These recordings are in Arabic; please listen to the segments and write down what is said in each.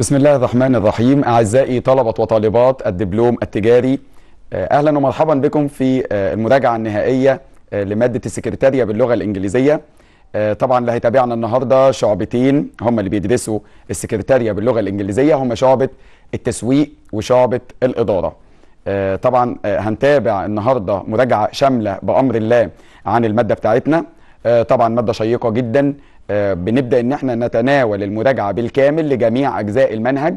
بسم الله الرحمن الرحيم أعزائي طلبة وطالبات الدبلوم التجاري آه، أهلا ومرحبا بكم في آه، المراجعة النهائية آه، لمادة السكرتارية باللغة الإنجليزية طبعا اللي هيتابعنا النهاردة شعبتين هم اللي بيدرسوا السكرتارية باللغة الإنجليزية هم شعبة التسويق وشعبة الإدارة طبعا هنتابع النهاردة مراجعة شاملة بأمر الله عن المادة بتاعتنا طبعا مادة شيقة جدا آه، بنبدا ان احنا نتناول المراجعه بالكامل لجميع اجزاء المنهج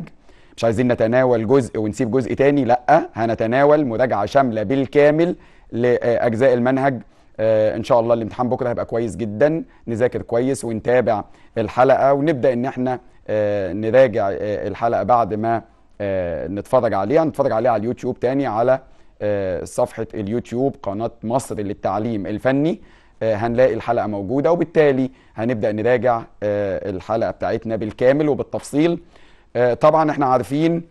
مش عايزين نتناول جزء ونسيب جزء تاني لا هنتناول مراجعه شامله بالكامل لاجزاء المنهج آه، ان شاء الله الامتحان بكره هيبقى كويس جدا نذاكر كويس ونتابع الحلقه ونبدا ان احنا آه، نراجع الحلقه بعد ما نتفرج عليها نتفرج عليها على اليوتيوب تاني على صفحه اليوتيوب قناه مصر للتعليم الفني آه، هنلاقي الحلقه موجوده وبالتالي هنبدا نراجع آه، الحلقه بتاعتنا بالكامل وبالتفصيل آه، طبعا احنا عارفين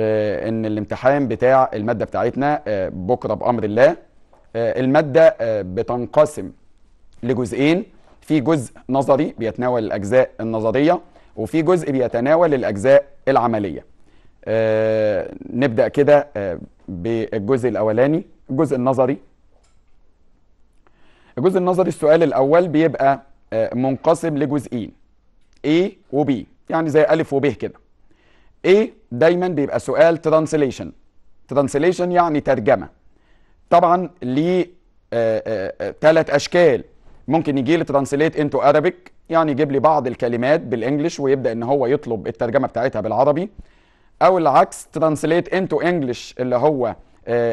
ان الامتحان بتاع الماده بتاعتنا بكره بامر الله الماده بتنقسم لجزئين في جزء نظري بيتناول الاجزاء النظريه وفي جزء بيتناول الاجزاء العمليه نبدا كده بالجزء الاولاني الجزء النظري الجزء النظري السؤال الاول بيبقى آه، منقسم لجزئين A B يعني زي ألف ب كده A دايما بيبقى سؤال ترانسليشن ترانسليشن يعني ترجمة طبعا ليه ثلاث آه، آه، اشكال ممكن يجي لي ترانسليت انتو ارابيك يعني يجيب لي بعض الكلمات بالانجلش ويبدا ان هو يطلب الترجمه بتاعتها بالعربي او العكس ترانسليت انتو انجلش اللي هو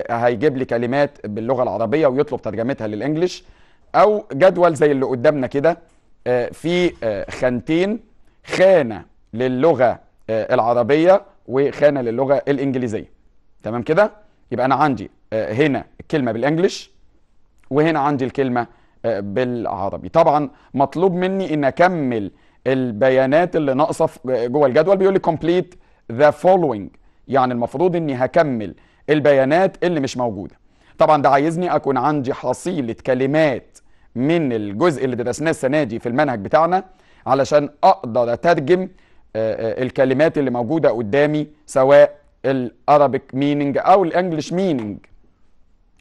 هيجيب لي كلمات باللغه العربيه ويطلب ترجمتها للانجلش او جدول زي اللي قدامنا كده آه، في آه، خانتين خانه للغه آه، العربيه وخانه للغه الانجليزيه تمام كده يبقى انا عندي هنا الكلمه بالانجلش وهنا عندي الكلمه بالعربي طبعا مطلوب مني ان اكمل البيانات اللي ناقصه جوه الجدول بيقول لي كومبليت ذا فولوينج يعني المفروض اني هكمل البيانات اللي مش موجوده طبعا ده عايزني اكون عندي حصيله كلمات من الجزء اللي درسناه السنه دي في المنهج بتاعنا علشان اقدر اترجم آه، آه، الكلمات اللي موجوده قدامي سواء الارابيك ميننج او الانجليش ميننج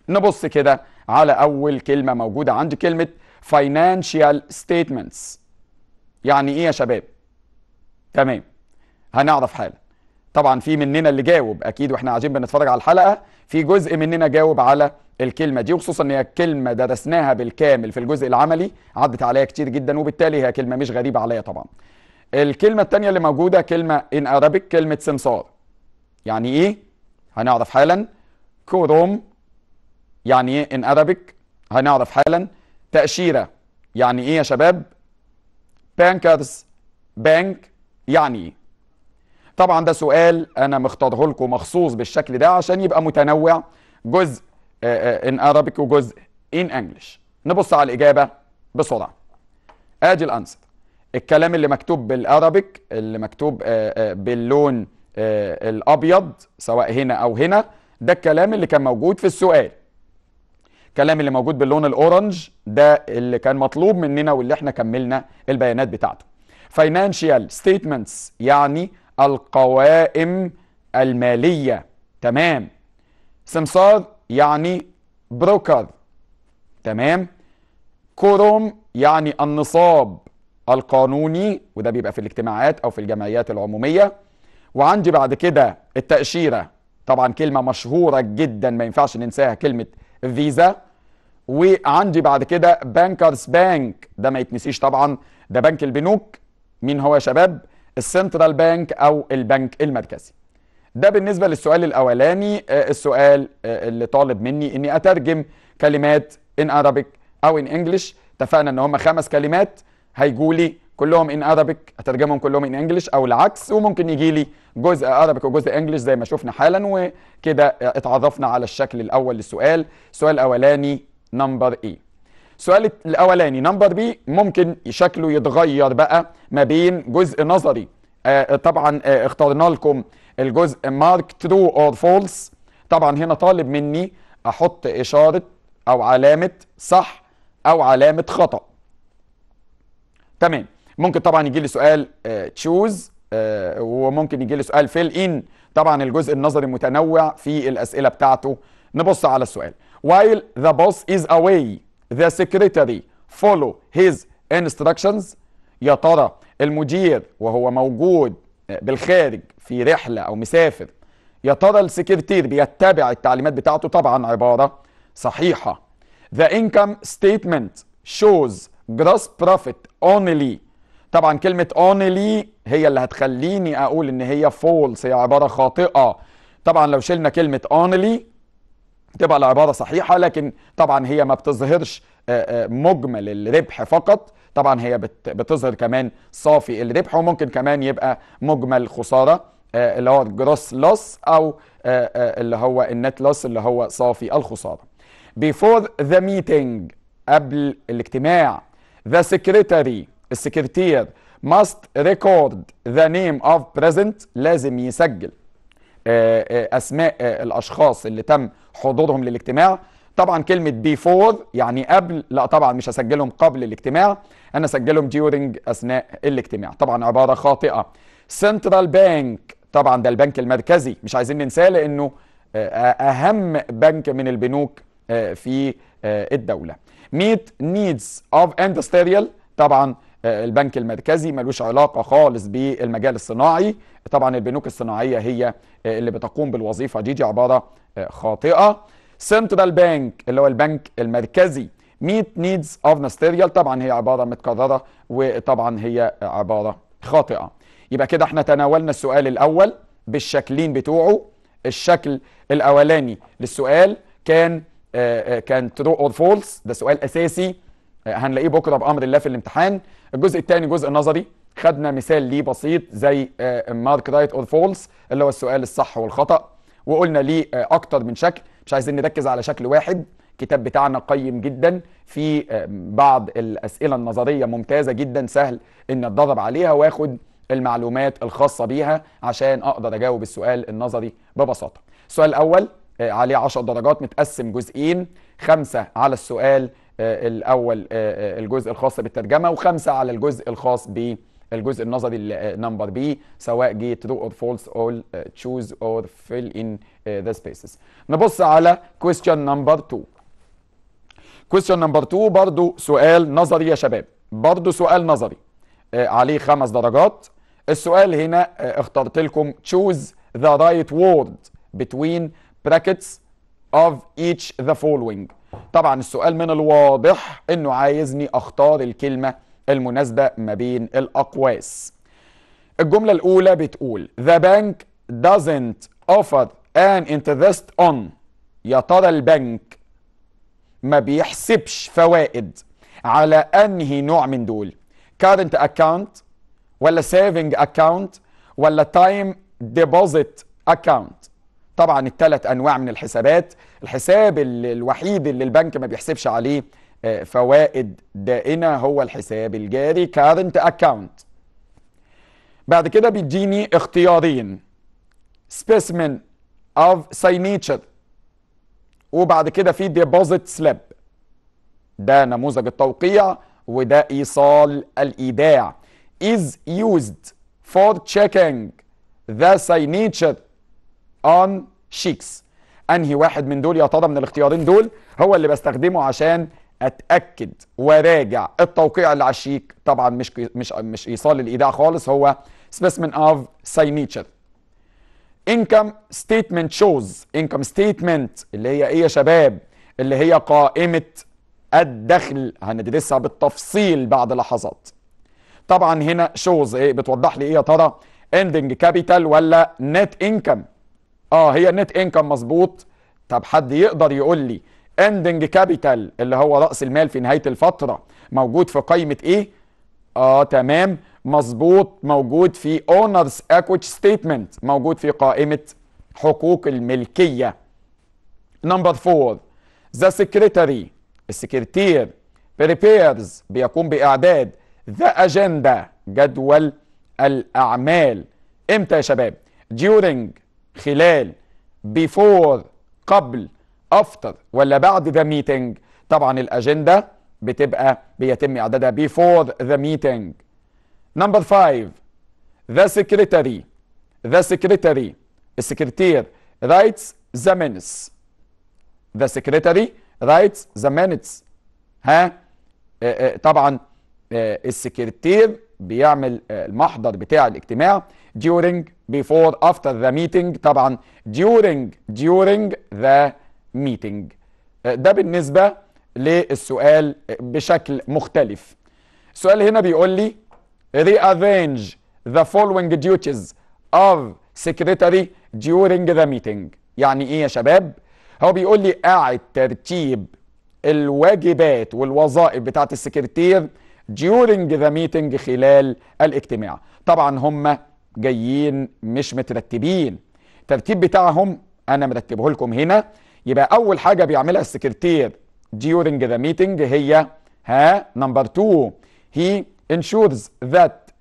نبص كده على اول كلمه موجوده عندي كلمه financial statements يعني ايه يا شباب تمام هنعرف حالا طبعا في مننا اللي جاوب اكيد واحنا قاعدين بنتفرج على الحلقه في جزء مننا جاوب على الكلمه دي وخصوصا ان هي الكلمه درسناها بالكامل في الجزء العملي عدت عليا كتير جدا وبالتالي هي كلمه مش غريبه عليا طبعا الكلمه الثانيه اللي موجوده كلمه ان ارابيك كلمه سمسار يعني ايه هنعرف حالا كوروم يعني ايه ان ارابيك هنعرف حالا تاشيره يعني ايه يا شباب بانكرز بانك يعني ايه طبعا ده سؤال انا مختاره لكم مخصوص بالشكل ده عشان يبقى متنوع جزء ان آه، ارابيك آه، وجزء ان انجلش نبص على الاجابه بسرعه ادي الانسر الكلام اللي مكتوب بالارابيك اللي مكتوب آه، باللون الابيض سواء هنا او هنا ده الكلام اللي كان موجود في السؤال الكلام اللي موجود باللون الاورنج ده اللي كان مطلوب مننا واللي احنا كملنا البيانات بتاعته financial statements يعني القوائم المالية تمام سمسار يعني بروكر تمام كوروم يعني النصاب القانوني وده بيبقى في الاجتماعات او في الجمعيات العموميه وعندي بعد كده التاشيره طبعا كلمه مشهوره جدا ما ينفعش ننساها كلمه فيزا وعندي بعد كده بانكرز بانك ده ما يتنسيش طبعا ده بنك البنوك مين هو يا شباب السنترال بانك او البنك المركزي ده بالنسبه للسؤال الاولاني آه، السؤال آه، اللي طالب مني اني اترجم كلمات ان Arabic او ان انجلش اتفقنا ان هم خمس كلمات هيجوا لي كلهم ان Arabic اترجمهم كلهم ان انجلش او العكس وممكن يجي لي جزء Arabic وجزء انجلش زي ما شفنا حالا وكده اتعرفنا على الشكل الاول للسؤال السؤال الاولاني نمبر ايه e. السؤال الاولاني نمبر بي ممكن شكله يتغير بقى ما بين جزء نظري آه طبعا آه اخترنا لكم الجزء مارك ترو اور فولس طبعا هنا طالب مني احط اشاره او علامه صح او علامه خطا تمام ممكن طبعا يجي لي سؤال تشوز آه،, آه وممكن يجي لي سؤال فيل ان طبعا الجزء النظري متنوع في الاسئله بتاعته نبص على السؤال while the boss is away the secretary follow his instructions يا ترى المدير وهو موجود آه، بالخارج في رحلة أو مسافر يا ترى السكرتير بيتبع التعليمات بتاعته طبعا عبارة صحيحة The income statement shows gross profit only طبعا كلمة only هي اللي هتخليني أقول إن هي false هي عبارة خاطئة طبعا لو شلنا كلمة only تبقى العبارة صحيحة لكن طبعا هي ما بتظهرش آه، آه، مجمل الربح فقط طبعا هي بتظهر كمان صافي الربح وممكن كمان يبقى مجمل خسارة آه، اللي هو جروس لوس أو اللي هو النت لوس اللي هو صافي الخسارة before the meeting قبل الاجتماع the secretary السكرتير must record the name of present لازم يسجل آه، آه، اسماء آه، الاشخاص اللي تم حضورهم للاجتماع طبعا كلمه بيفور يعني قبل لا طبعا مش هسجلهم قبل الاجتماع انا اسجلهم ديورنج اثناء الاجتماع طبعا عباره خاطئه سنترال بانك طبعا ده البنك المركزي مش عايزين ننساه لانه اهم بنك من البنوك في الدوله ميت نيدز اوف اندستريال طبعا البنك المركزي ملوش علاقه خالص بالمجال الصناعي طبعا البنوك الصناعيه هي اللي بتقوم بالوظيفه دي دي عباره آه، خاطئه سنترال بانك اللي هو البنك المركزي ميت نيدز اوف ماستيريال طبعا هي عباره متكرره وطبعا هي عباره خاطئه يبقى كده احنا تناولنا السؤال الاول بالشكلين بتوعه الشكل الاولاني للسؤال كان آه، آه، كان ترو اور فولس ده سؤال اساسي هنلاقيه بكره بامر الله في الامتحان الجزء الثاني جزء نظري خدنا مثال ليه بسيط زي مارك رايت اور فولس اللي هو السؤال الصح والخطا وقلنا ليه آه، اكتر من شكل مش عايزين نركز على شكل واحد الكتاب بتاعنا قيم جدا في آه، بعض الاسئله النظريه ممتازه جدا سهل ان اتدرب عليها واخد المعلومات الخاصه بيها عشان اقدر اجاوب السؤال النظري ببساطه السؤال الاول آه، عليه 10 درجات متقسم جزئين خمسة على السؤال آه، الاول آه، آه، الجزء الخاص بالترجمه وخمسه على الجزء الخاص بالجزء النظري نمبر بي سواء جه ترو اور فولس اول تشوز اور فيل ان ذا سبيسز نبص على كويستشن نمبر 2 كويستشن نمبر 2 برضو سؤال نظري يا شباب برضو سؤال نظري عليه خمس درجات السؤال هنا اخترت لكم تشوز ذا رايت وورد between brackets of each the following طبعا السؤال من الواضح انه عايزني اختار الكلمة المناسبة ما بين الاقواس الجملة الاولى بتقول The bank doesn't offer an interest on يا ترى البنك ما بيحسبش فوائد على انهي نوع من دول current account ولا saving account ولا time deposit account طبعا الثلاث انواع من الحسابات الحساب الوحيد اللي البنك ما بيحسبش عليه آه، فوائد دائنة هو الحساب الجاري current account بعد كده بيديني اختيارين specimen of signature وبعد كده في deposit slip ده نموذج التوقيع وده ايصال الايداع is used for checking the signature on checks انهي واحد من دول يا ترى من الاختيارين دول هو اللي بستخدمه عشان اتاكد وراجع التوقيع اللي على الشيك طبعا مش مش مش ايصال الايداع خالص هو سبيسمن اوف ساينيتشر انكم ستيتمنت شوز انكم ستيتمنت اللي هي ايه يا شباب اللي هي قائمه الدخل هندرسها بالتفصيل بعد لحظات طبعا هنا شوز ايه بتوضح لي ايه يا ترى اندنج كابيتال ولا نت انكم اه هي النت انكم مظبوط طب حد يقدر يقول لي اندنج كابيتال اللي هو راس المال في نهايه الفتره موجود في قائمه ايه اه تمام مظبوط موجود في اونرز اكوتش ستيتمنت موجود في قائمه حقوق الملكيه نمبر 4 ذا سكرتاري السكرتير بريبيرز بيقوم باعداد ذا اجندا جدول الاعمال امتى يا شباب during خلال بيفور قبل افتر ولا بعد ذا ميتنج طبعا الاجنده بتبقى بيتم اعدادها بيفور ذا ميتنج نمبر 5 ذا سكرتري ذا سكرتري السكرتير رايتس ذا مينتس ذا سكرتري رايتس ذا مينتس ها آه، آه، طبعا آه، السكرتير بيعمل آه، المحضر بتاع الاجتماع during before after the meeting طبعا during during the meeting آه، ده بالنسبة للسؤال آه، بشكل مختلف السؤال هنا بيقول لي rearrange the following duties of secretary during the meeting يعني ايه يا شباب هو بيقول لي اعد ترتيب الواجبات والوظائف بتاعت السكرتير during the meeting خلال الاجتماع طبعا هم جايين مش مترتبين الترتيب بتاعهم انا مرتبه لكم هنا يبقى اول حاجه بيعملها السكرتير during the meeting هي ها نمبر 2 he ensures that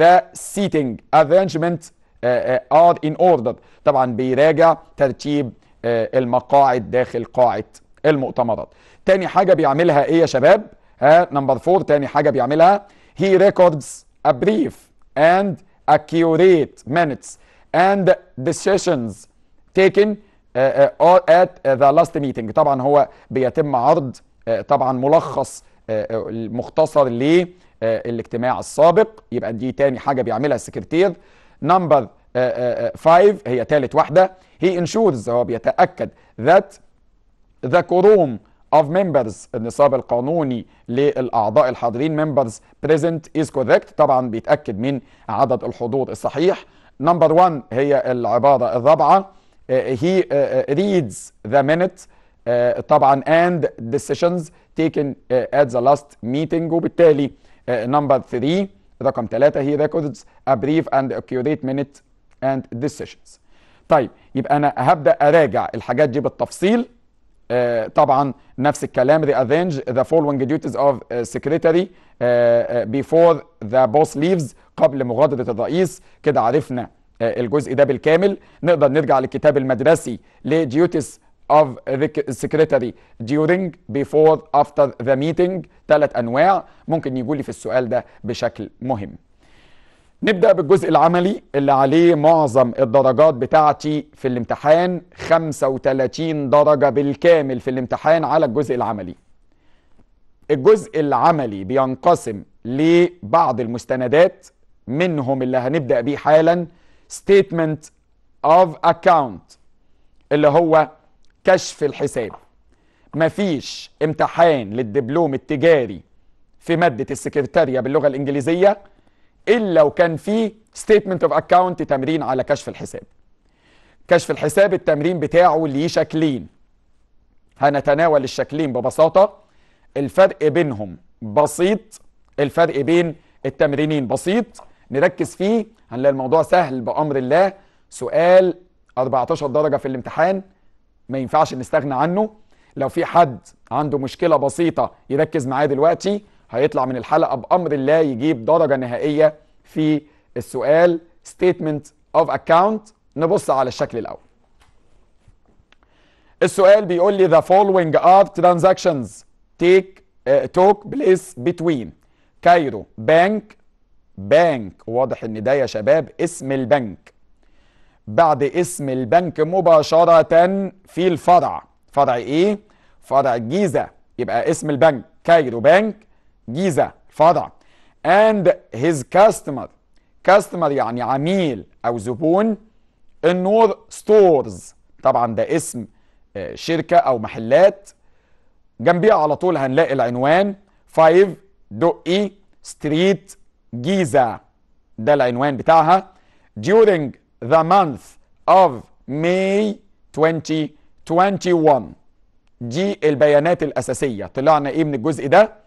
the seating arrangements آه، آه، are in order طبعا بيراجع ترتيب آه، المقاعد داخل قاعه المؤتمرات تاني حاجه بيعملها ايه يا شباب ها نمبر فور تاني حاجه بيعملها he records a brief and accurate minutes and decisions taken uh, uh at the last meeting طبعا هو بيتم عرض uh, طبعا ملخص uh, مختصر للاجتماع السابق يبقى دي تاني حاجه بيعملها السكرتير نمبر 5 هي تالت واحده he ensures هو بيتاكد that the quorum of members النصاب القانوني للأعضاء الحاضرين members present is correct طبعا بيتأكد من عدد الحضور الصحيح نمبر 1 هي العبارة الرابعة uh, he uh, reads the minute uh, طبعا and decisions taken at the last meeting وبالتالي نمبر 3 رقم 3 هي records a brief and accurate minute and decisions طيب يبقى انا هبدا اراجع الحاجات دي بالتفصيل آه، طبعا نفس الكلام the avenge the following duties of آه، secretary آه، before the boss leaves قبل مغادرة الرئيس كده عرفنا الجزء ده بالكامل نقدر نرجع للكتاب المدرسي لديوتيز of the secretary during before after the meeting ثلاث انواع ممكن يجوا لي في السؤال ده بشكل مهم نبدأ بالجزء العملي اللي عليه معظم الدرجات بتاعتي في الامتحان 35 درجة بالكامل في الامتحان على الجزء العملي الجزء العملي بينقسم لبعض المستندات منهم اللي هنبدأ بيه حالا statement of account اللي هو كشف الحساب مفيش امتحان للدبلوم التجاري في مادة السكرتارية باللغة الإنجليزية الا لو كان فيه ستيتمنت اوف اكاونت تمرين على كشف الحساب كشف الحساب التمرين بتاعه ليه شكلين هنتناول الشكلين ببساطه الفرق بينهم بسيط الفرق بين التمرينين بسيط نركز فيه هنلاقي الموضوع سهل بامر الله سؤال 14 درجه في الامتحان ما ينفعش نستغنى عنه لو في حد عنده مشكله بسيطه يركز معايا دلوقتي هيطلع من الحلقه بامر الله يجيب درجه نهائيه في السؤال ستيتمنت اوف اكاونت نبص على الشكل الاول السؤال بيقول لي the following are transactions take uh, took place between كايرو بنك بنك واضح ان ده يا شباب اسم البنك بعد اسم البنك مباشرة في الفرع فرع ايه؟ فرع الجيزة يبقى اسم البنك كايرو بنك جيزة فضع and his customer customer يعني عميل أو زبون النور ستورز طبعا ده اسم آه، شركة أو محلات جنبيها على طول هنلاقي العنوان 5 دقي ستريت جيزة ده العنوان بتاعها during the month of May 2021 دي البيانات الأساسية طلعنا إيه من الجزء ده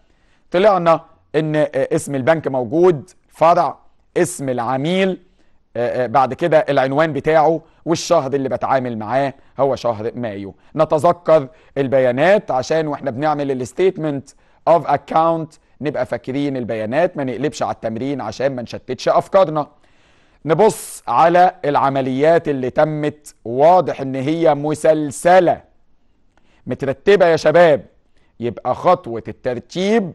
طلعنا ان آه، اسم البنك موجود فرع اسم العميل آه، آه، بعد كده العنوان بتاعه والشهر اللي بتعامل معاه هو شهر مايو نتذكر البيانات عشان واحنا بنعمل الستيتمنت اوف اكاونت نبقى فاكرين البيانات ما نقلبش على التمرين عشان ما نشتتش افكارنا نبص على العمليات اللي تمت واضح ان هي مسلسله مترتبه يا شباب يبقى خطوه الترتيب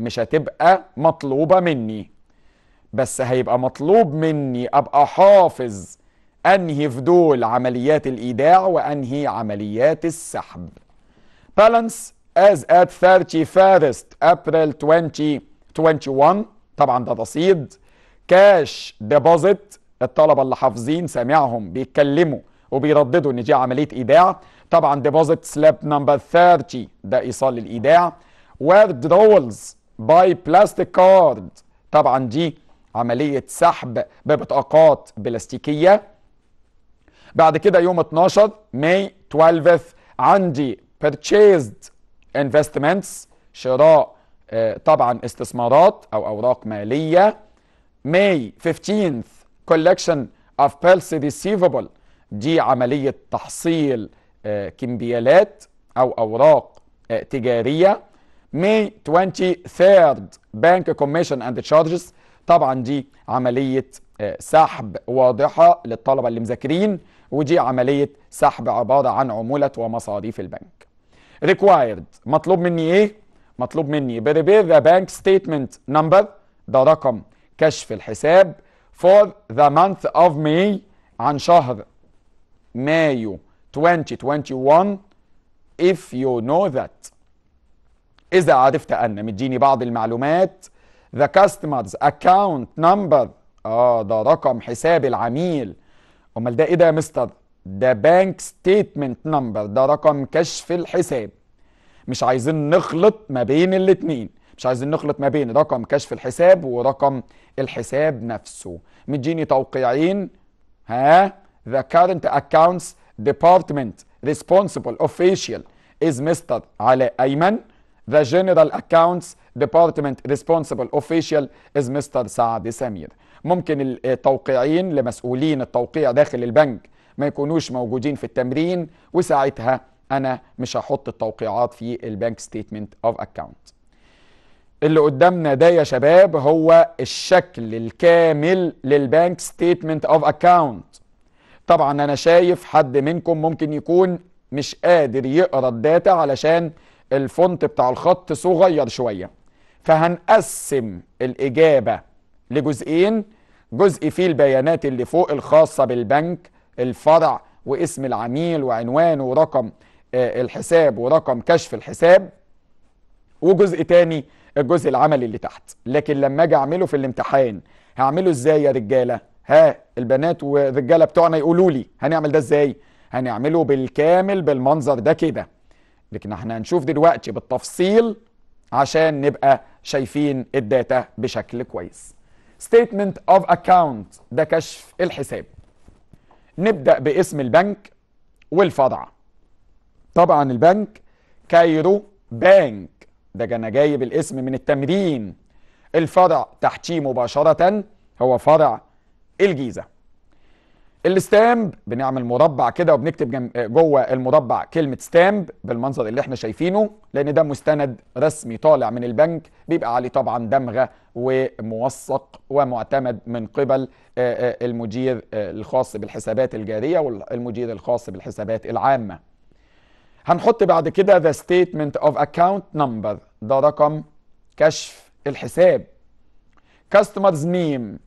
مش هتبقى مطلوبه مني بس هيبقى مطلوب مني ابقى حافظ انهي في دول عمليات الايداع وانهي عمليات السحب بالانس از ات 31st أبريل 2021 طبعا ده رصيد كاش ديبوزيت الطلبه اللي حافظين سامعهم بيتكلموا وبيرددوا ان دي عمليه ايداع طبعا ديبوزيت سلاب نمبر 30 ده ايصال الايداع رولز باي بلاستيك كارد طبعا دي عملية سحب ببطاقات بلاستيكية بعد كده يوم 12 ماي 12 عندي purchased investments شراء آه، طبعا استثمارات او اوراق ماليه ماي 15 collection of pulse receivable دي عمليه تحصيل آه، كمبيالات او اوراق آه، تجاريه May 23rd Bank Commission and Charges طبعا دي عملية آه، سحب واضحة للطلبة اللي مذاكرين ودي عملية سحب عبارة عن عمولة ومصاريف البنك Required مطلوب مني ايه؟ مطلوب مني prepare the bank statement number ده رقم كشف الحساب for the month of May عن شهر مايو 2021 if you know that إذا عرفت أن مديني بعض المعلومات the customer's account number آه ده رقم حساب العميل أمال ده إيه ده يا مستر؟ ده بانك ستيتمنت نمبر ده رقم كشف الحساب مش عايزين نخلط ما بين الاتنين مش عايزين نخلط ما بين رقم كشف الحساب ورقم الحساب نفسه مديني توقيعين ها the current accounts department responsible official is مستر علاء أيمن The General Accounts Department Responsible Official is Mr. سعد سمير ممكن التوقيعين لمسؤولين التوقيع داخل البنك ما يكونوش موجودين في التمرين وساعتها انا مش هحط التوقيعات في البنك ستيتمنت اوف اكاونت اللي قدامنا ده يا شباب هو الشكل الكامل للبنك ستيتمنت اوف اكاونت طبعا انا شايف حد منكم ممكن يكون مش قادر يقرا الداتا علشان الفونت بتاع الخط صغير شويه فهنقسم الاجابه لجزئين جزء فيه البيانات اللي فوق الخاصه بالبنك الفرع واسم العميل وعنوانه ورقم آه، الحساب ورقم كشف الحساب وجزء تاني الجزء العملي اللي تحت لكن لما اجي اعمله في الامتحان هعمله ازاي يا رجاله ها البنات والرجاله بتوعنا يقولوا لي هنعمل ده ازاي هنعمله بالكامل بالمنظر ده كده لكن احنا هنشوف دلوقتي بالتفصيل عشان نبقى شايفين الداتا بشكل كويس statement of account ده كشف الحساب نبدأ باسم البنك والفضعة طبعا البنك كايرو بانك ده انا جايب الاسم من التمرين الفرع تحتيه مباشرة هو فرع الجيزة الستامب بنعمل مربع كده وبنكتب جوه المربع كلمه ستامب بالمنظر اللي احنا شايفينه لان ده مستند رسمي طالع من البنك بيبقى عليه طبعا دمغه وموثق ومعتمد من قبل المدير الخاص بالحسابات الجاريه والمدير الخاص بالحسابات العامه هنحط بعد كده ذا ستيتمنت اوف account نمبر ده رقم كشف الحساب كاستمرز name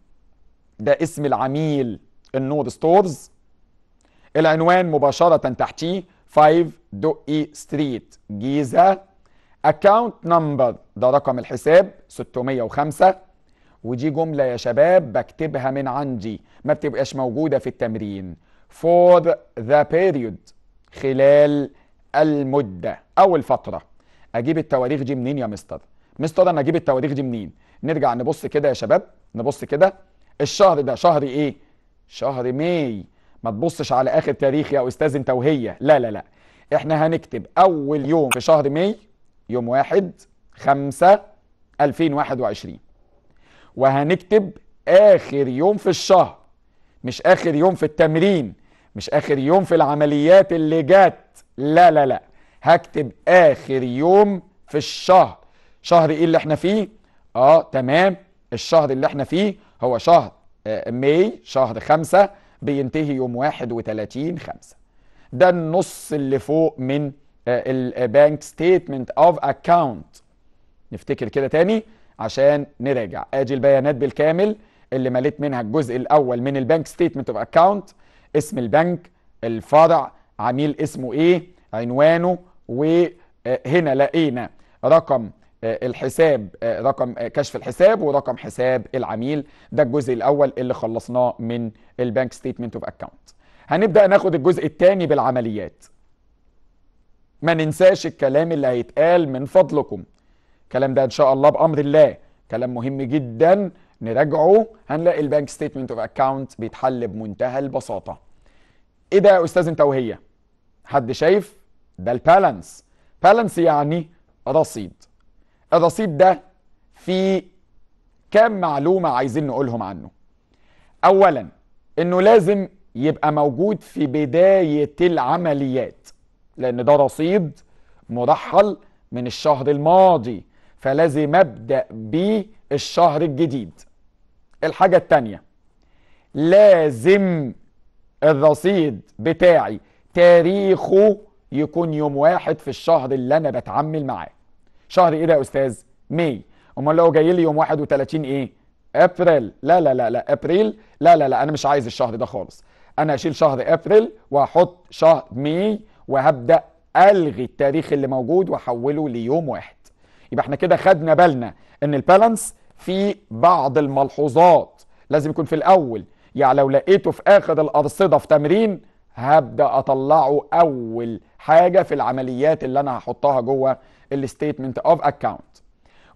ده اسم العميل النود ستورز العنوان مباشرة تحتيه 5 دقي ستريت جيزة اكاونت نمبر ده رقم الحساب 605 ودي جملة يا شباب بكتبها من عندي ما بتبقاش موجودة في التمرين for the period خلال المدة أو الفترة أجيب التواريخ دي منين يا مستر؟ مستر أنا أجيب التواريخ دي منين؟ نرجع نبص كده يا شباب نبص كده الشهر ده شهر إيه؟ شهر ماي ما تبصش على اخر تاريخ يا استاذ انت وهي لا لا لا احنا هنكتب اول يوم في شهر ماي يوم واحد خمسة 2021 وهنكتب اخر يوم في الشهر مش اخر يوم في التمرين مش اخر يوم في العمليات اللي جت لا لا لا هكتب اخر يوم في الشهر شهر ايه اللي احنا فيه اه تمام الشهر اللي احنا فيه هو شهر ماي شهر خمسة بينتهي يوم 31 خمسة ده النص اللي فوق من البنك ستيتمنت اوف اكاونت نفتكر كده تاني عشان نراجع ادي البيانات بالكامل اللي مليت منها الجزء الاول من البنك ستيتمنت اوف اكاونت اسم البنك الفرع عميل اسمه ايه عنوانه وهنا آه، لقينا رقم آه، الحساب آه، رقم آه، كشف الحساب ورقم حساب العميل ده الجزء الاول اللي خلصناه من البنك ستيتمنت اوف اكاونت هنبدا ناخد الجزء الثاني بالعمليات ما ننساش الكلام اللي هيتقال من فضلكم الكلام ده ان شاء الله بامر الله كلام مهم جدا نراجعه هنلاقي البنك ستيتمنت اوف اكاونت بيتحل بمنتهى البساطه ايه ده يا استاذ انت وهي حد شايف ده البالانس بالانس يعني رصيد الرصيد ده في كام معلومة عايزين نقولهم عنه أولا أنه لازم يبقى موجود في بداية العمليات لأن ده رصيد مرحل من الشهر الماضي فلازم أبدأ بيه الشهر الجديد الحاجة التانية لازم الرصيد بتاعي تاريخه يكون يوم واحد في الشهر اللي أنا بتعامل معاه شهر ايه ده يا استاذ ماي امال لو جاي لي يوم 31 ايه ابريل لا لا لا لا ابريل لا لا لا انا مش عايز الشهر ده خالص انا هشيل شهر ابريل واحط شهر ماي وهبدا الغي التاريخ اللي موجود واحوله ليوم واحد يبقى احنا كده خدنا بالنا ان البالانس في بعض الملحوظات لازم يكون في الاول يعني لو لقيته في اخر الارصده في تمرين هبدا اطلعه اول حاجه في العمليات اللي انا هحطها جوه الستيتمنت اوف اكاونت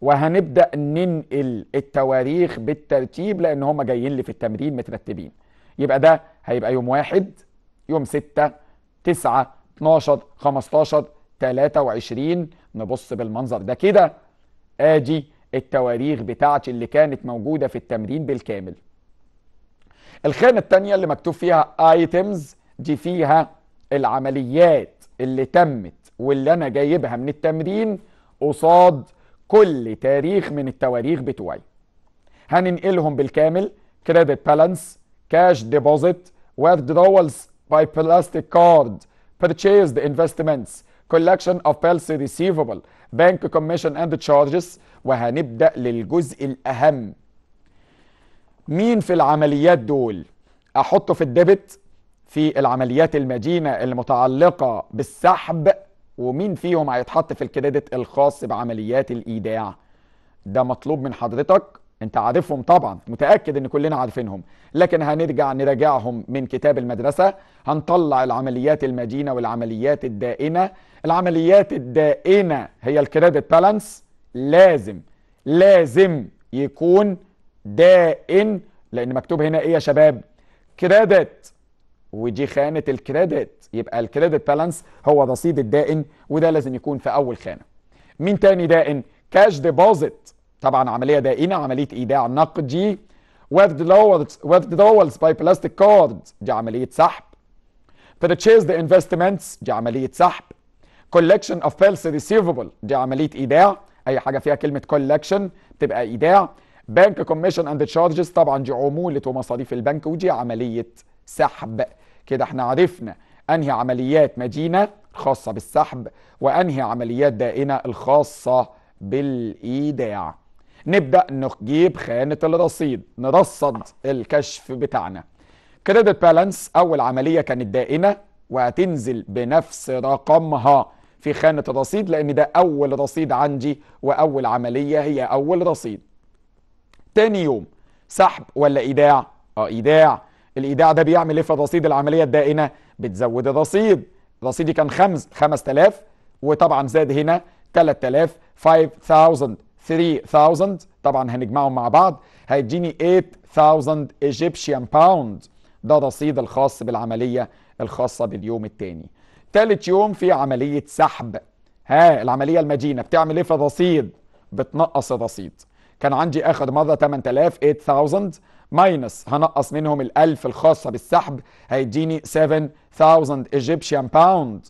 وهنبدا ننقل التواريخ بالترتيب لان هم جايين لي في التمرين مترتبين يبقى ده هيبقى يوم واحد يوم 6 9 12 15 23 نبص بالمنظر ده كده ادي التواريخ بتاعتي اللي كانت موجوده في التمرين بالكامل الخانه الثانيه اللي مكتوب فيها ايتمز دي فيها العمليات اللي تمت واللي انا جايبها من التمرين قصاد كل تاريخ من التواريخ بتوعي هننقلهم بالكامل كريدت بالانس كاش ديبوزيت withdrawals باي بلاستيك كارد purchased investments collection of بيلس receivable bank commission and charges وهنبدأ للجزء الأهم مين في العمليات دول أحطه في الديبت في العمليات المدينة المتعلقة بالسحب ومين فيهم هيتحط في الكريدت الخاص بعمليات الإيداع ده مطلوب من حضرتك انت عارفهم طبعا متاكد ان كلنا عارفينهم لكن هنرجع نراجعهم من كتاب المدرسه هنطلع العمليات المدينه والعمليات الدائنه العمليات الدائنه هي الكريدت بالانس لازم لازم يكون دائن لان مكتوب هنا ايه يا شباب كريدت ودي خانه الكريدت يبقى الكريدت بالانس هو رصيد الدائن وده لازم يكون في اول خانه مين تاني دائن كاش ديبوزيت طبعا عمليه دائنه عمليه ايداع نقدي دولز باي بلاستيك كارد دي عمليه سحب ذا انفستمنتس دي عمليه سحب كولكشن اوف فيلس ريسيفبل دي عمليه ايداع اي حاجه فيها كلمه كولكشن تبقى ايداع بنك كوميشن اند تشارجز طبعا دي عموله ومصاريف البنك ودي عمليه سحب كده احنا عرفنا انهي عمليات مدينه خاصة بالسحب وانهي عمليات دائنه الخاصه بالايداع نبدا نجيب خانه الرصيد نرصد الكشف بتاعنا كريدت بالانس اول عمليه كانت دائنه وهتنزل بنفس رقمها في خانه الرصيد لان ده اول رصيد عندي واول عمليه هي اول رصيد تاني يوم سحب ولا ايداع اه ايداع الايداع ده بيعمل ايه في رصيد العمليه الدائنه بتزود الرصيد رصيدي كان خمس 5000 وطبعا زاد هنا 3000 5000 3000 طبعا هنجمعهم مع بعض هيديني 8000 ايجيبشن باوند ده رصيد الخاص بالعمليه الخاصه باليوم الثاني ثالث يوم في عمليه سحب ها العمليه المدينه بتعمل ايه في الرصيد بتنقص الرصيد كان عندي اخر مره 8000 8000 ماينس هنقص منهم ال 1000 الخاصه بالسحب هيديني 7000 ايجيبشن باوند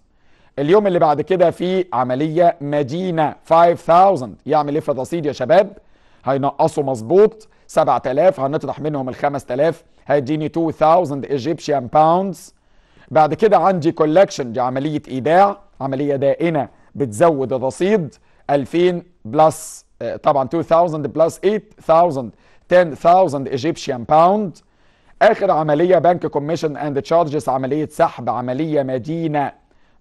اليوم اللي بعد كده في عمليه مدينه 5000 يعمل ايه في الرصيد يا شباب؟ هينقصوا مظبوط 7000 هنطرح منهم ال 5000 هيديني 2000 ايجيبشن باوندز بعد كده عندي كولكشن دي عمليه ايداع عمليه دائنه بتزود الرصيد 2000 بلس آه، طبعا 2000 بلس 8000 10,000 Egyptian pound آخر عملية بنك كوميشن أند تشارجز عملية سحب عملية مدينة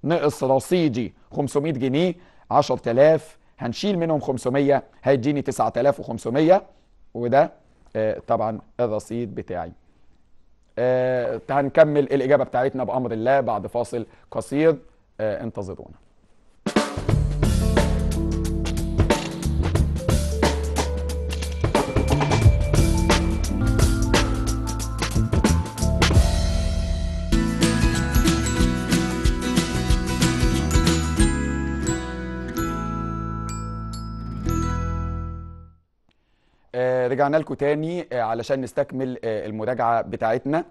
نقص رصيدي 500 جنيه 10000 هنشيل منهم 500 هيديني 9500 وده آه طبعا الرصيد بتاعي آه هنكمل الإجابة بتاعتنا بأمر الله بعد فاصل قصير آه انتظرونا آه، رجعنا لكم تاني آه، علشان نستكمل آه، المراجعه بتاعتنا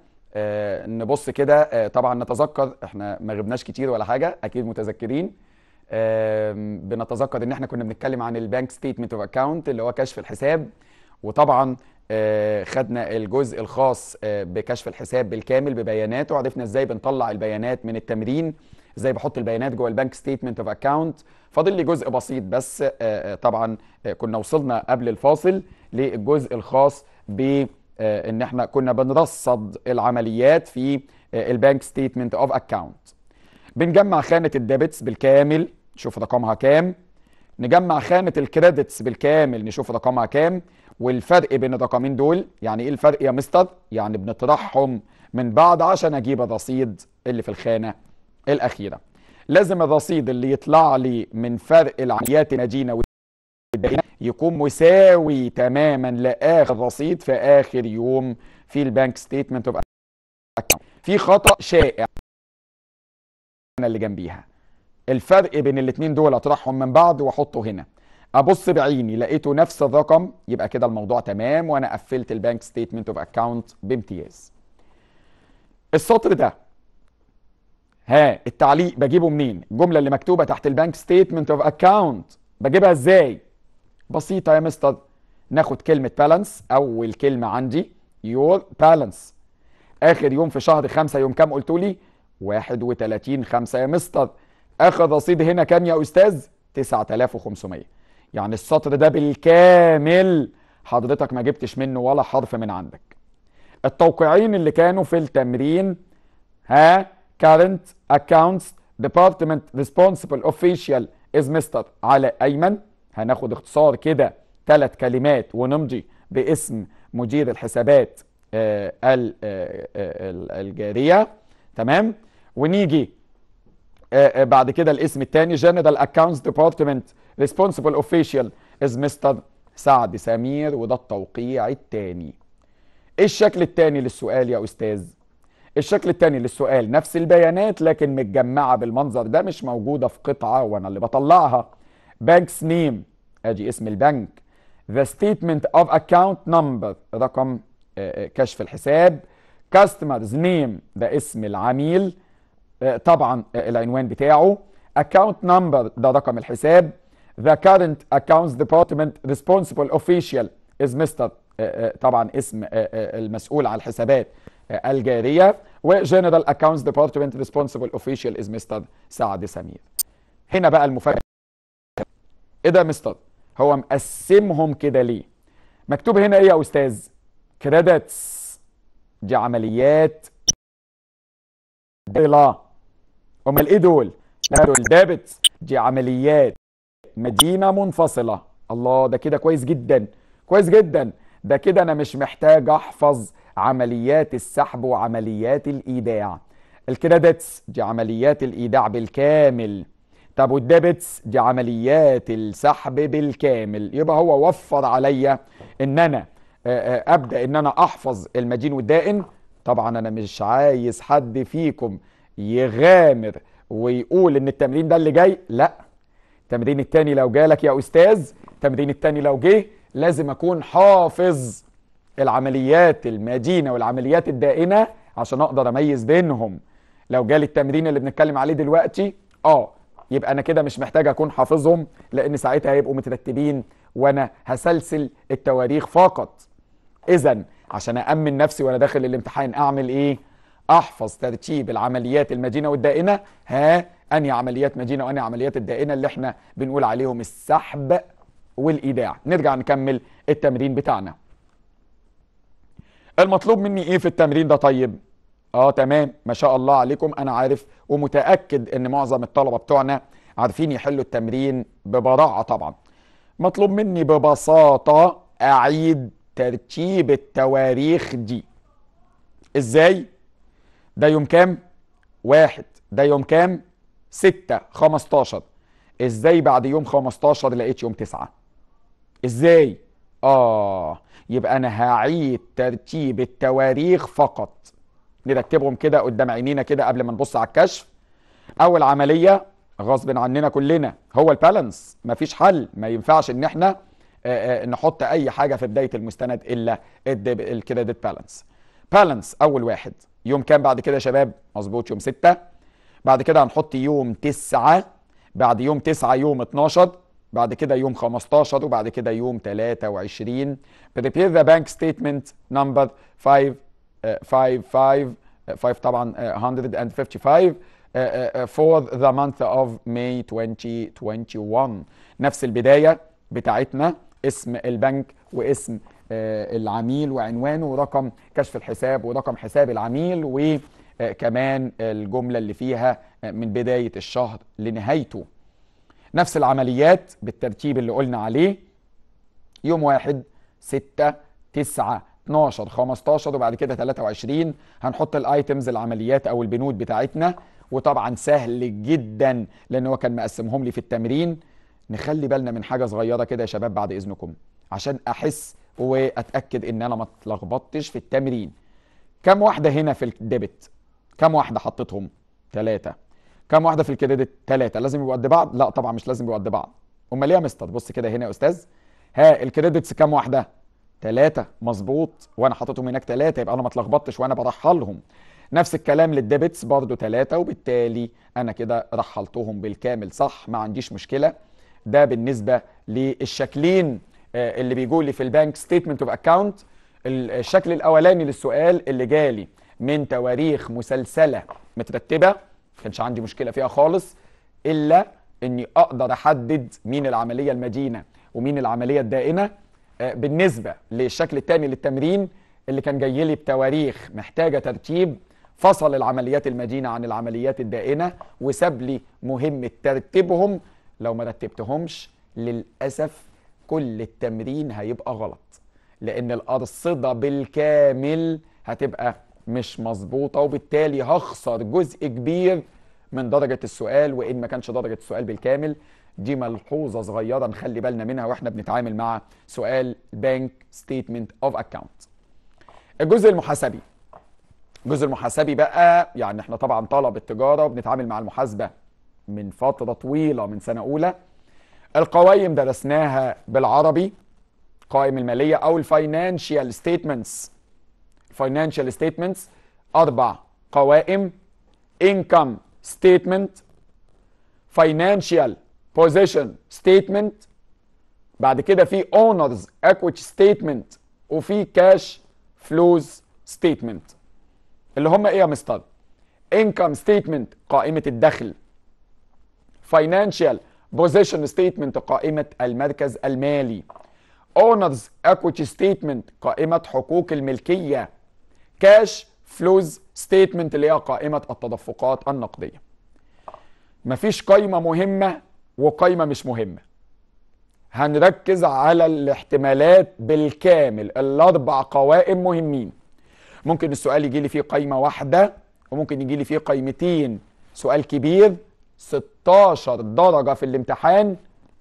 نبص كده طبعا نتذكر احنا ما غبناش كتير ولا حاجه اكيد متذكرين بنتذكر ان احنا كنا بنتكلم عن البنك ستيتمنت اوف اكاونت اللي هو كشف الحساب وطبعا خدنا الجزء الخاص بكشف الحساب بالكامل ببياناته وعرفنا ازاي بنطلع البيانات من التمرين ازاي بحط البيانات جوه البنك ستيتمنت اوف اكاونت فاضل لي جزء بسيط بس آه، آه، طبعا آه، كنا وصلنا قبل الفاصل للجزء الخاص ب ان احنا كنا بنرصد العمليات في البنك ستيتمنت اوف اكاونت بنجمع خانه الديبتس بالكامل نشوف رقمها كام نجمع خانه الكريدتس بالكامل نشوف رقمها كام والفرق بين الرقمين دول يعني ايه الفرق يا مستر يعني بنطرحهم من بعض عشان اجيب الرصيد اللي في الخانه الأخيرة لازم الرصيد اللي يطلع لي من فرق العمليات الناجينة والدائنة يكون مساوي تماما لآخر رصيد في آخر يوم في البنك ستيتمنت اوف في خطأ شائع اللي جنبيها الفرق بين الاثنين دول اطرحهم من بعض واحطه هنا ابص بعيني لقيته نفس الرقم يبقى كده الموضوع تمام وانا قفلت البنك ستيتمنت اوف اكاونت بامتياز السطر ده ها التعليق بجيبه منين الجمله اللي مكتوبه تحت البنك ستيتمنت اوف اكاونت بجيبها ازاي بسيطه يا مستر ناخد كلمه بالانس اول كلمه عندي يور بالانس اخر يوم في شهر خمسة يوم كام قلتوا لي 31 5 يا مستر اخر رصيد هنا كام يا استاذ 9500 يعني السطر ده بالكامل حضرتك ما جبتش منه ولا حرف من عندك التوقيعين اللي كانوا في التمرين ها current accounts department responsible official is مستر علاء ايمن هناخد اختصار كده ثلاث كلمات ونمضي باسم مدير الحسابات آه، آه، آه، الجاريه تمام ونيجي بعد كده الاسم الثاني جنرال اكونتس ديبارتمنت ريسبونسبل اوفيشال از مستر سعد سمير وده التوقيع الثاني ايه الشكل الثاني للسؤال يا استاذ الشكل الثاني للسؤال نفس البيانات لكن متجمعه بالمنظر ده مش موجوده في قطعه وانا اللي بطلعها بانكس نيم ادي اسم البنك ذا ستيتمنت اوف اكاونت نمبر رقم آه، آه، كشف الحساب كاستمرز نيم ده اسم العميل آه، طبعا العنوان بتاعه اكاونت نمبر ده رقم الحساب ذا كارنت اكونتس ديبارتمنت ريسبونسبل اوفيشال از مستر طبعا اسم المسؤول على الحسابات الجاريه وجنرال اكاونتس ديبارتمنت ريسبونسبل اوفيشال از مستر سعد سمير هنا بقى المفاجاه ايه ده مستر هو مقسمهم كده ليه مكتوب هنا ايه يا استاذ كريدتس دي عمليات ديلا امال ايه دول لا دول دابت دي عمليات مدينه منفصله الله ده كده كويس جدا كويس جدا ده كده انا مش محتاج احفظ عمليات السحب وعمليات الإيداع الكريدتس دي عمليات الإيداع بالكامل طب والديبتس دي عمليات السحب بالكامل يبقى هو وفر عليا ان انا آه، آه، ابدا ان انا احفظ المدين والدائن طبعا انا مش عايز حد فيكم يغامر ويقول ان التمرين ده اللي جاي لا التمرين التاني لو جالك يا استاذ التمرين التاني لو جه لازم اكون حافظ العمليات المدينه والعمليات الدائنه عشان اقدر اميز بينهم لو جالي التمرين اللي بنتكلم عليه دلوقتي اه يبقى انا كده مش محتاج اكون حافظهم لان ساعتها هيبقوا مترتبين وانا هسلسل التواريخ فقط اذا عشان أأمن نفسي وأنا داخل الامتحان أعمل إيه؟ أحفظ ترتيب العمليات المدينة والدائنة ها أنهي عمليات مدينة وأنهي عمليات الدائنة اللي إحنا بنقول عليهم السحب والإيداع نرجع نكمل التمرين بتاعنا المطلوب مني ايه في التمرين ده طيب اه تمام ما شاء الله عليكم انا عارف ومتاكد ان معظم الطلبه بتوعنا عارفين يحلوا التمرين ببراعه طبعا مطلوب مني ببساطه اعيد ترتيب التواريخ دي ازاي ده يوم كام واحد ده يوم كام ستة خمستاشر ازاي بعد يوم خمستاشر لقيت يوم تسعة ازاي اه يبقى انا هعيد ترتيب التواريخ فقط نرتبهم كده قدام عينينا كده قبل ما نبص على الكشف اول عمليه غصب عننا كلنا هو البالانس مفيش حل ما ينفعش ان احنا آه، آه، نحط اي حاجه في بدايه المستند الا الكريدت بالانس بالانس اول واحد يوم كام بعد كده يا شباب مظبوط يوم 6 بعد كده هنحط يوم 9 بعد يوم 9 يوم 12 بعد كده يوم 15 وبعد كده يوم 23 prepare the bank statement number 5 5 uh, uh, طبعا 155 uh, for the month of May 2021 نفس البداية بتاعتنا اسم البنك واسم العميل وعنوانه ورقم كشف الحساب ورقم حساب العميل وكمان الجملة اللي فيها من بداية الشهر لنهايته نفس العمليات بالترتيب اللي قلنا عليه يوم واحد ستة تسعة 12 15 وبعد كده 23 هنحط الايتمز العمليات او البنود بتاعتنا وطبعا سهل جدا لان هو كان مقسمهم لي في التمرين نخلي بالنا من حاجه صغيره كده يا شباب بعد اذنكم عشان احس واتاكد ان انا ما اتلخبطتش في التمرين كم واحده هنا في الديبت كم واحده حطيتهم ثلاثه كم واحده في الكريدت ثلاثه لازم يبقوا قد بعض لا طبعا مش لازم يبقوا قد بعض امال ايه يا مستر بص كده هنا يا استاذ ها الكريدتس كم واحده ثلاثه مظبوط وانا حاططهم هناك ثلاثه يبقى انا ما اتلخبطتش وانا برحلهم نفس الكلام للديبتس برضو ثلاثة وبالتالي أنا كده رحلتهم بالكامل صح ما عنديش مشكلة ده بالنسبة للشكلين آه، اللي بيجوا لي في البنك ستيتمنت اوف اكونت الشكل الأولاني للسؤال اللي جالي من تواريخ مسلسلة مترتبة ما كانش عندي مشكله فيها خالص الا اني اقدر احدد مين العمليه المدينه ومين العمليه الدائنه آه، بالنسبه للشكل الثاني للتمرين اللي كان جاي لي بتواريخ محتاجه ترتيب فصل العمليات المدينه عن العمليات الدائنه وساب لي مهمه ترتيبهم لو ما رتبتهمش للاسف كل التمرين هيبقى غلط لان الارصده بالكامل هتبقى مش مظبوطه وبالتالي هخسر جزء كبير من درجه السؤال وان ما كانش درجه السؤال بالكامل دي ملحوظه صغيره نخلي بالنا منها واحنا بنتعامل مع سؤال بنك ستيتمنت اوف اكاونت الجزء المحاسبي الجزء المحاسبي بقى يعني احنا طبعا طلب التجاره وبنتعامل مع المحاسبه من فتره طويله من سنه اولى القوائم درسناها بالعربي قوائم الماليه او الفاينانشال ستيتمنتس financial statements اربع قوائم income statement financial position statement بعد كده في owners equity statement وفي cash flows statement اللي هم ايه يا مستر income statement قائمة الدخل financial position statement قائمة المركز المالي owners equity statement قائمة حقوق الملكية كاش فلوز ستيتمنت اللي هي قائمه التدفقات النقديه مفيش قايمه مهمه وقايمه مش مهمه هنركز على الاحتمالات بالكامل الاربع قوائم مهمين ممكن السؤال يجي لي فيه قايمه واحده وممكن يجي لي فيه قايمتين سؤال كبير 16 درجه في الامتحان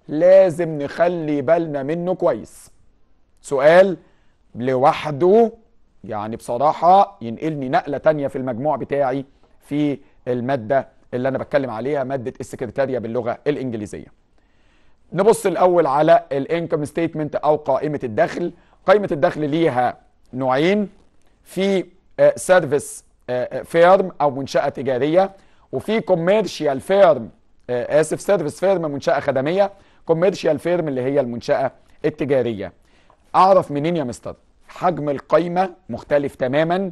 لازم نخلي بالنا منه كويس سؤال لوحده يعني بصراحة ينقلني نقلة تانية في المجموع بتاعي في المادة اللي أنا بتكلم عليها مادة السكرتارية باللغة الإنجليزية نبص الأول على الانكم ستيتمنت أو قائمة الدخل قائمة الدخل ليها نوعين في سيرفيس آه، فيرم آه، آه، أو منشأة تجارية وفي كوميرشال فيرم آسف سيرفيس فيرم منشأة خدمية كوميرشال فيرم اللي هي المنشأة التجارية أعرف منين يا مستر حجم القايمه مختلف تماما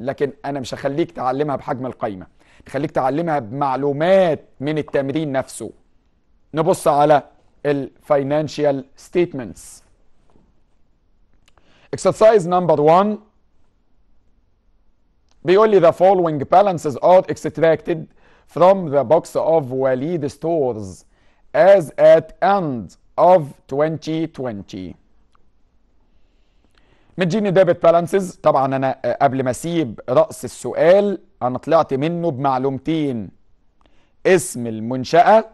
لكن انا مش هخليك تعلمها بحجم القايمه خليك تعلمها بمعلومات من التمرين نفسه نبص على الفاينانشال ستيتمنتس اكسرسايز نمبر 1 بيقول لي the following balances are extracted from the box of وليد stores as at end of 2020 مديني ديبت بالانسز طبعا انا آه، قبل ما اسيب راس السؤال انا طلعت منه بمعلومتين اسم المنشاه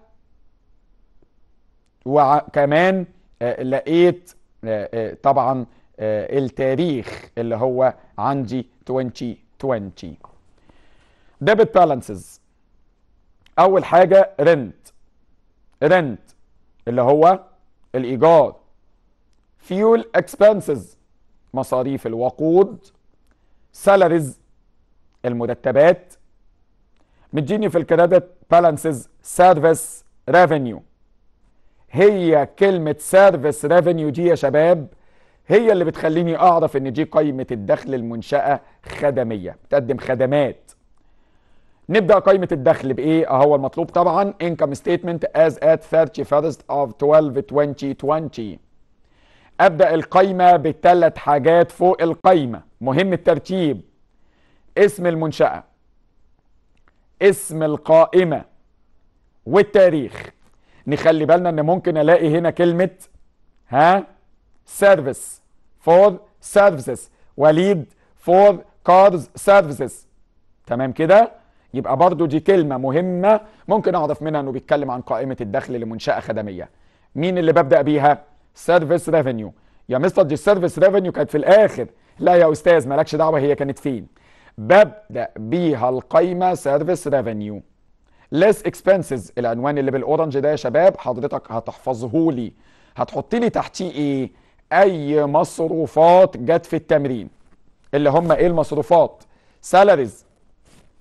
وكمان آه، لقيت آه، طبعا التاريخ اللي هو عندي 2020 ديبت بالانسز اول حاجه رنت رنت اللي هو الايجار فيول اكسبنسز مصاريف الوقود سالاريز المرتبات مديني في الكريدت بالانسز سيرفيس ريفينيو هي كلمة سيرفيس ريفينيو دي يا شباب هي اللي بتخليني اعرف ان دي قائمة الدخل المنشأة خدمية بتقدم خدمات نبدأ قائمة الدخل بإيه؟ أهو المطلوب طبعا income statement as at 31st of 12 2020 ابدا القايمه بثلاث حاجات فوق القايمه مهم الترتيب اسم المنشاه اسم القائمه والتاريخ نخلي بالنا ان ممكن الاقي هنا كلمه ها سيرفيس فور سيرفيسز وليد فور كارز سيرفيسز تمام كده يبقى برضو دي كلمه مهمه ممكن اعرف منها انه بيتكلم عن قائمه الدخل لمنشاه خدميه مين اللي ببدا بيها سيرفيس ريفينيو يا مستر دي السيرفيس ريفينيو كانت في الاخر لا يا استاذ مالكش دعوه هي كانت فين ببدا بيها القايمه سيرفيس ريفينيو ليس اكسبنسز العنوان اللي بالاورنج ده يا شباب حضرتك هتحفظه لي هتحط لي تحتيه ايه اي مصروفات جت في التمرين اللي هم ايه المصروفات سالاريز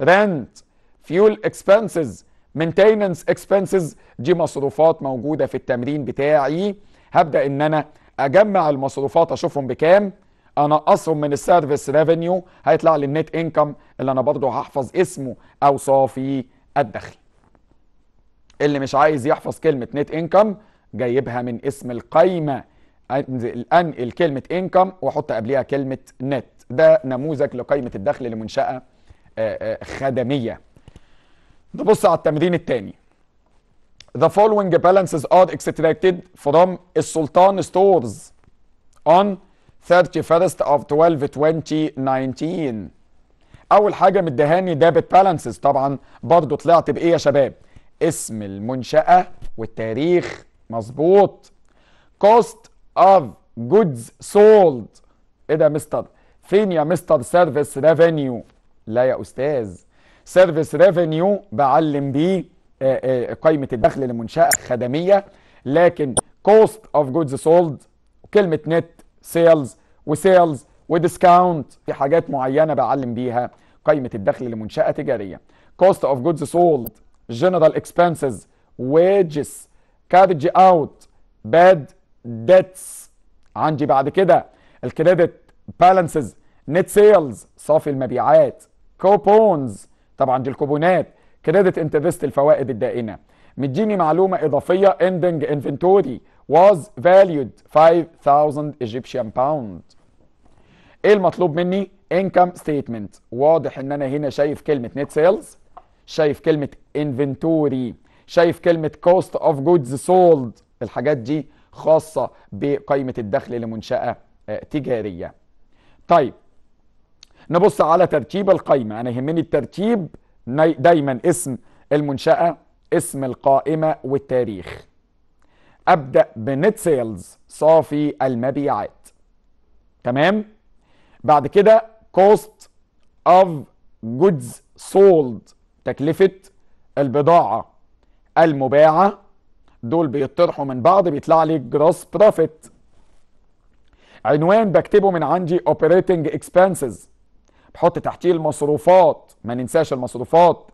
رنت فيول اكسبنسز مينتيننس اكسبنسز دي مصروفات موجوده في التمرين بتاعي هبدا ان انا اجمع المصروفات اشوفهم بكام انقصهم من السيرفيس ريفينيو هيطلع لي النت انكم اللي انا برضو هحفظ اسمه او صافي الدخل اللي مش عايز يحفظ كلمه نت انكم جايبها من اسم القايمه انقل كلمه انكم واحط قبليها كلمه نت ده نموذج لقائمه الدخل لمنشاه آه، آه، خدميه نبص على التمرين الثاني the following balances are extracted from Sultan stores on 31st of 12 2019 اول حاجه مدهاني دابت بالانسز طبعا برضو طلعت بايه يا شباب اسم المنشاه والتاريخ مظبوط cost of goods sold ايه ده مستر فين يا مستر سيرفيس ريفينيو لا يا استاذ سيرفيس ريفينيو بعلم بيه آه، آه، قائمه الدخل لمنشاه خدميه لكن كوست اوف جودز سولد كلمة نت سيلز وسيلز وديسكاونت في حاجات معينه بعلم بيها قائمه الدخل لمنشاه تجاريه كوست اوف جودز سولد جنرال expenses wages كارج اوت باد ديتس عندي بعد كده الكريدت بالانسز نت سيلز صافي المبيعات كوبونز طبعا دي الكوبونات كريدت انترست الفوائد الدائنه مديني معلومه اضافيه اندنج انفنتوري واز فاليود 5000 ايجيبشن باوند ايه المطلوب مني انكم ستيتمنت واضح ان انا هنا شايف كلمه نت سيلز شايف كلمه انفنتوري شايف كلمه كوست اوف جودز سولد الحاجات دي خاصه بقيمه الدخل لمنشاه آه، تجاريه طيب نبص على ترتيب القايمه انا يهمني الترتيب دايما اسم المنشأة اسم القائمة والتاريخ أبدأ بنت سيلز صافي المبيعات تمام بعد كده كوست of goods sold تكلفة البضاعة المباعة دول بيطرحوا من بعض بيطلع لي جروس بروفيت عنوان بكتبه من عندي operating expenses بحط تحتيه المصروفات ما ننساش المصروفات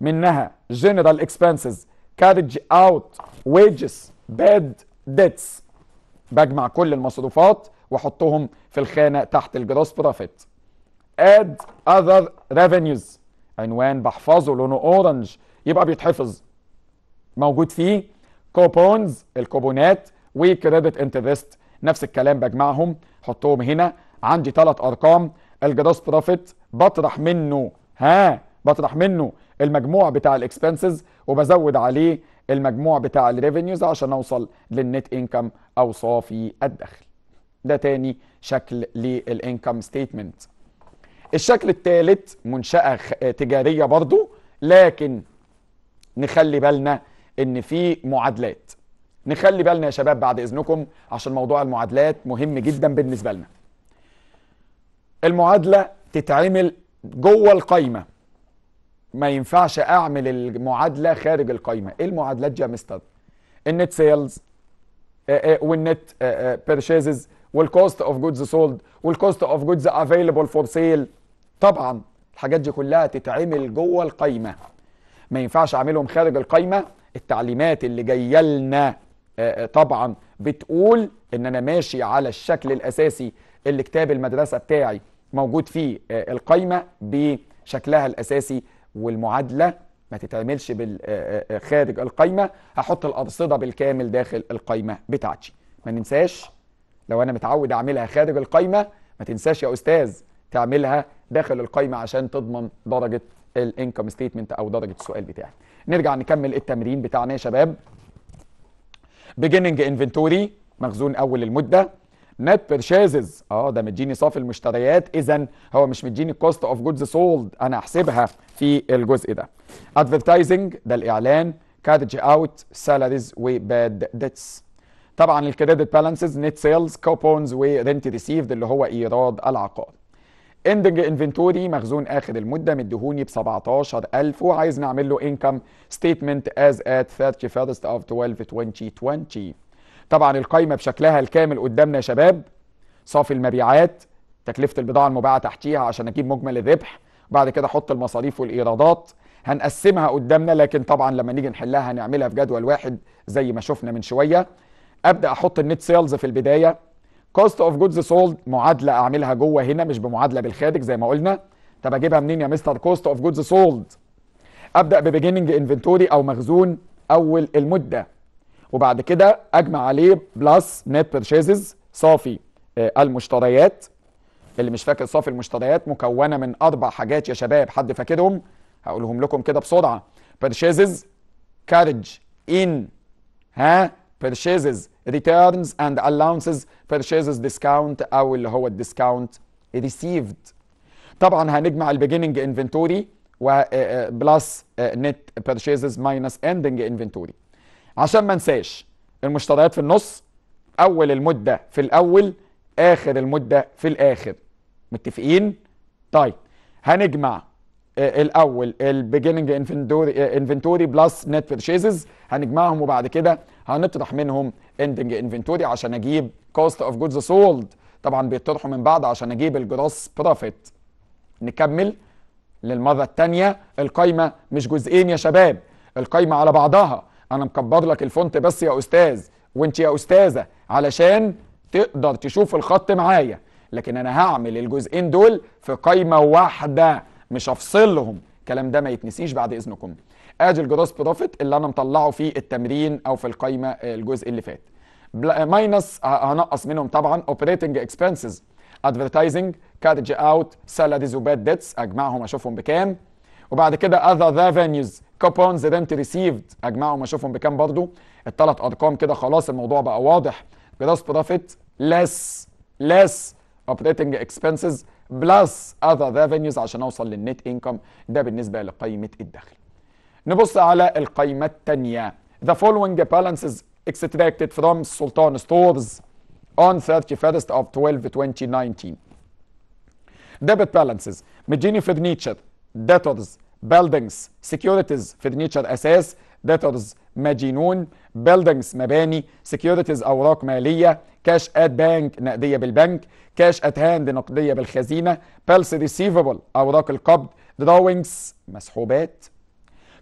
منها جنرال اكسبنسز كارج اوت ويجز باد ديتس بجمع كل المصروفات واحطهم في الخانه تحت الجروس بروفيت اد اذر ريفينيوز عنوان بحفظه لونه اورنج يبقى بيتحفظ موجود فيه كوبونز الكوبونات وكريدت انترست نفس الكلام بجمعهم حطهم هنا عندي ثلاث ارقام الجراس بروفيت بطرح منه ها بطرح منه المجموع بتاع الاكسبنسز وبزود عليه المجموع بتاع الريفينيوز عشان اوصل للنت انكم او صافي الدخل ده تاني شكل للانكم ستيتمنت الشكل الثالث منشأة تجارية برضو لكن نخلي بالنا ان في معادلات نخلي بالنا يا شباب بعد اذنكم عشان موضوع المعادلات مهم جدا بالنسبة لنا المعادلة تتعمل جوه القايمة ما ينفعش اعمل المعادلة خارج القايمة ايه المعادلات مستر؟ النت سيلز آه، آه، والنت بيرشيزز والكوست اوف جودز سولد والكوست اوف جودز افيلبل فور سيل طبعا الحاجات دي كلها تتعمل جوه القايمه ما ينفعش اعملهم خارج القايمه التعليمات اللي جايه لنا آه، طبعا بتقول ان انا ماشي على الشكل الاساسي اللي كتاب المدرسه بتاعي موجود فيه آه، القايمه بشكلها الاساسي والمعادله ما تتعملش آه، آه، خارج القايمه هحط الارصده بالكامل داخل القايمه بتاعتي ما ننساش لو انا متعود اعملها خارج القايمه ما تنساش يا استاذ تعملها داخل القايمه عشان تضمن درجه الانكم ستيتمنت او درجه السؤال بتاعي نرجع نكمل التمرين بتاعنا يا شباب beginning inventory مخزون اول المده نت بيرشيزز اه ده مديني صافي المشتريات اذا هو مش مديني الكوست اوف جودز سولد انا احسبها في الجزء ده ادفرتايزنج ده الاعلان كارج اوت سالاريز وباد ديتس طبعا الكريدت بالانسز نت سيلز كوبونز ورنت ريسيفد اللي هو ايراد العقار اندنج انفنتوري مخزون اخر المده مديهوني ب 17000 وعايز نعمل له انكم ستيتمنت از ات 31 of 12 2020 طبعا القايمه بشكلها الكامل قدامنا يا شباب صافي المبيعات تكلفه البضاعه المباعه تحتيها عشان اجيب مجمل الربح بعد كده احط المصاريف والايرادات هنقسمها قدامنا لكن طبعا لما نيجي نحلها هنعملها في جدول واحد زي ما شفنا من شويه ابدا احط النت سيلز في البدايه كوست اوف جودز سولد معادله اعملها جوه هنا مش بمعادله بالخارج زي ما قلنا طب اجيبها منين يا مستر كوست اوف جودز سولد ابدا ببيجيننج انفنتوري او مخزون اول المده وبعد كده اجمع عليه بلس نت بيرشيزز صافي آه، المشتريات اللي مش فاكر صافي المشتريات مكونه من اربع حاجات يا شباب حد فاكرهم هقولهم لكم كده بسرعه بيرشيزز كارج ان ها بيرشيزز ريتيرنز اند الاونسز بيرشيزز ديسكاونت او اللي هو الديسكاونت ريسيفد طبعا هنجمع البيجيننج انفنتوري و بلس نت بيرشيزز ماينس اندنج انفنتوري عشان ما انساش المشتريات في النص اول المده في الاول اخر المده في الاخر متفقين طيب هنجمع آه، الاول البيجننج انفنتوري انفنتوري بلس نت بيرشيزز هنجمعهم وبعد كده هنطرح منهم اندنج انفنتوري عشان اجيب كوست اوف جودز سولد طبعا بيطرحوا من بعض عشان اجيب الجروس بروفيت نكمل للمره الثانيه القايمه مش جزئين يا شباب القايمه على بعضها انا مكبر لك الفونت بس يا استاذ وانت يا استاذه علشان تقدر تشوف الخط معايا لكن انا هعمل الجزئين دول في قايمه واحده مش هفصلهم الكلام ده ما يتنسيش بعد اذنكم ادي الجروس بروفيت اللي انا مطلعه في التمرين او في القايمه آه، الجزء اللي فات ماينس آه، آه، هنقص منهم طبعا اوبريتنج اكسبنسز ادفرتايزنج كارج اوت سالاريز وباد ديتس اجمعهم اشوفهم بكام وبعد كده اذر ريفينيوز كوبونز رنت ريسيفد اجمعهم اشوفهم بكام برضو الثلاث ارقام كده خلاص الموضوع بقى واضح جراس بروفيت لس لس اوبريتنج اكسبنسز بلس اذر ريفينيوز عشان اوصل للنت انكم ده بالنسبه لقائمه الدخل نبص على القائمه الثانيه the following balances extracted from Sultan stores on 31st of 12 2019 debit balances مجيني فرنيتشر debtors buildings securities furniture اساس debtors مدينون buildings مباني سكيورتيز اوراق ماليه كاش ات بانك نقديه بالبنك كاش ات هاند نقديه بالخزينه بالس ريسيفبل اوراق القبض دراونجز مسحوبات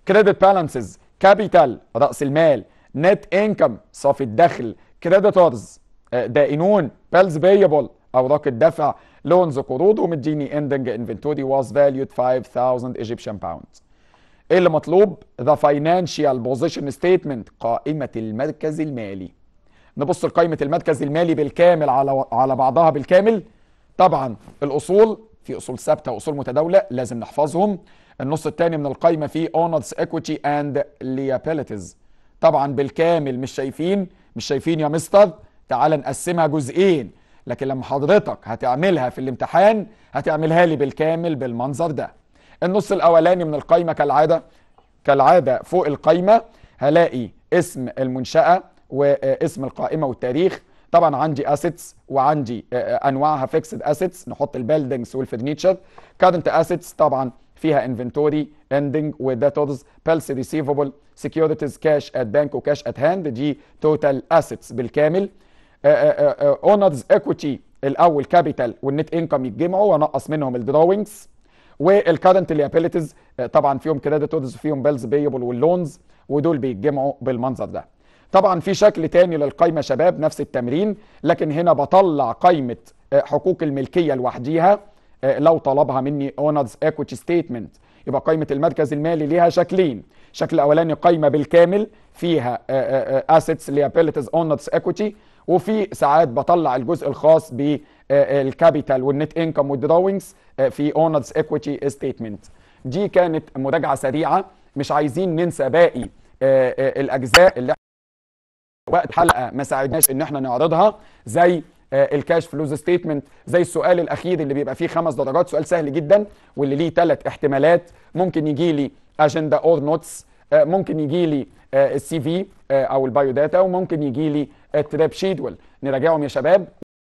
كريدت بالانسز كابيتال راس المال نت انكم صافي الدخل كريدتورز دائنون بالز بيبل اوراق الدفع لونز قروض ومديني اندنج انفنتوري واز فاليود 5000 ايجيبشن باوند ايه اللي مطلوب ذا فاينانشال بوزيشن ستيتمنت قائمه المركز المالي نبص لقائمه المركز المالي بالكامل على على بعضها بالكامل طبعا الاصول في اصول ثابته واصول متداوله لازم نحفظهم النص الثاني من القائمه فيه اونرز ايكويتي اند ليابيليتيز طبعا بالكامل مش شايفين مش شايفين يا مستر تعال نقسمها جزئين لكن لما حضرتك هتعملها في الامتحان هتعملها لي بالكامل بالمنظر ده النص الاولاني من القايمه كالعاده كالعاده فوق القايمه هلاقي اسم المنشاه واسم القائمه والتاريخ طبعا عندي اسيتس وعندي آه، آه، انواعها فيكسد اسيتس نحط البيلدنجز والفرنيتشر كارنت اسيتس طبعا فيها انفنتوري اندنج وداتورز بيلس ريسيفبل سكيورتيز كاش ات بانك وكاش ات هاند دي توتال اسيتس بالكامل اونرز آه، ايكوتي آه، آه، الاول كابيتال والنت انكم يتجمعوا وانقص منهم الدراونجز والكرنت ليابيليتيز طبعا فيهم كريديتورز وفيهم بيلز بيبل واللونز ودول بيتجمعوا بالمنظر ده طبعا في شكل تاني للقايمه شباب نفس التمرين لكن هنا بطلع قايمه حقوق الملكيه لوحديها لو طلبها مني اونرز ايكوتي ستيتمنت يبقى قائمه المركز المالي ليها شكلين الشكل الاولاني قائمه بالكامل فيها اسيتس ليابيلتيز اونرز ايكوتي وفي ساعات بطلع الجزء الخاص بالكابيتال والنت انكم والدراوينجز في اونرز ايكويتي ستيتمنت دي كانت مراجعه سريعه مش عايزين ننسى باقي آه، آه، الاجزاء اللي وقت حلقه ما ساعدناش ان احنا نعرضها زي الكاش فلوز ستيتمنت زي السؤال الاخير اللي بيبقى فيه خمس درجات سؤال سهل جدا واللي ليه ثلاث احتمالات ممكن يجي لي اجنده اور نوتس ممكن يجي لي آه، السي في آه، او البايو داتا وممكن يجي لي التراب آه، شيدول نراجعهم يا شباب